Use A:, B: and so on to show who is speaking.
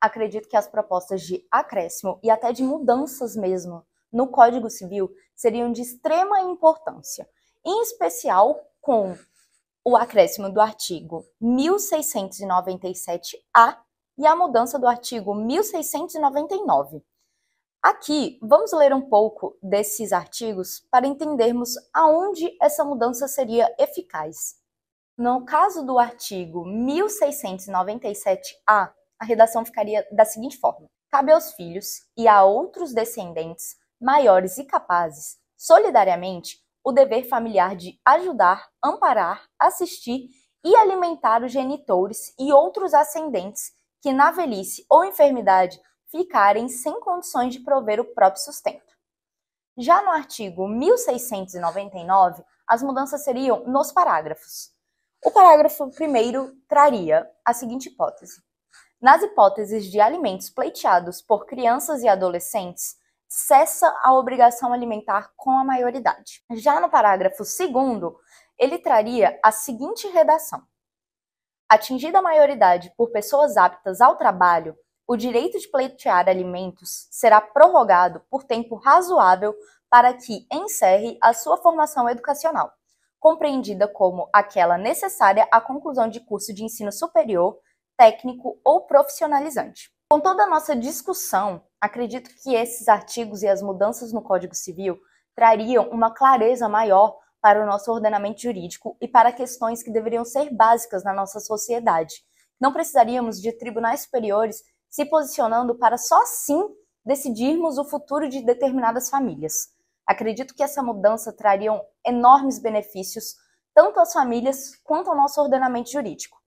A: acredito que as propostas de acréscimo e até de mudanças mesmo no Código Civil seriam de extrema importância, em especial com o acréscimo do artigo 1697-A e a mudança do artigo 1699. Aqui, vamos ler um pouco desses artigos para entendermos aonde essa mudança seria eficaz. No caso do artigo 1697-A a redação ficaria da seguinte forma: cabe aos filhos e a outros descendentes maiores e capazes, solidariamente, o dever familiar de ajudar, amparar, assistir e alimentar os genitores e outros ascendentes que na velhice ou enfermidade ficarem sem condições de prover o próprio sustento. Já no artigo 1699, as mudanças seriam nos parágrafos. O parágrafo primeiro traria a seguinte hipótese: nas hipóteses de alimentos pleiteados por crianças e adolescentes, cessa a obrigação alimentar com a maioridade. Já no parágrafo 2, ele traria a seguinte redação: Atingida a maioridade por pessoas aptas ao trabalho, o direito de pleitear alimentos será prorrogado por tempo razoável para que encerre a sua formação educacional, compreendida como aquela necessária à conclusão de curso de ensino superior técnico ou profissionalizante. Com toda a nossa discussão, acredito que esses artigos e as mudanças no Código Civil trariam uma clareza maior para o nosso ordenamento jurídico e para questões que deveriam ser básicas na nossa sociedade. Não precisaríamos de tribunais superiores se posicionando para só assim decidirmos o futuro de determinadas famílias. Acredito que essa mudança traria enormes benefícios tanto às famílias quanto ao nosso ordenamento jurídico.